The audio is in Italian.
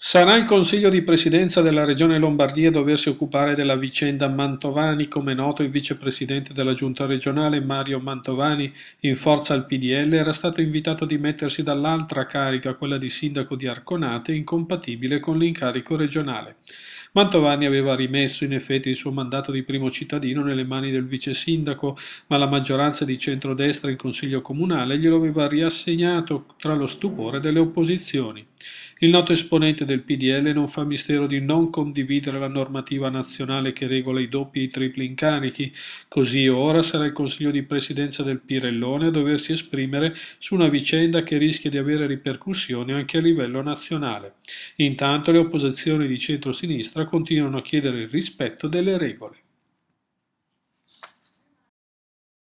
Sarà il Consiglio di Presidenza della Regione Lombardia a doversi occupare della vicenda Mantovani, come noto il vicepresidente della Giunta regionale Mario Mantovani, in forza al PDL, era stato invitato a dimettersi dall'altra carica, quella di sindaco di Arconate, incompatibile con l'incarico regionale. Mantovani aveva rimesso in effetti il suo mandato di primo cittadino nelle mani del vice sindaco, ma la maggioranza di centrodestra in Consiglio Comunale glielo aveva riassegnato tra lo stupore delle opposizioni. Il noto esponente del PDL non fa mistero di non condividere la normativa nazionale che regola i doppi e i tripli incarichi, così ora sarà il Consiglio di Presidenza del Pirellone a doversi esprimere su una vicenda che rischia di avere ripercussioni anche a livello nazionale. Intanto le opposizioni di centro-sinistra continuano a chiedere il rispetto delle regole.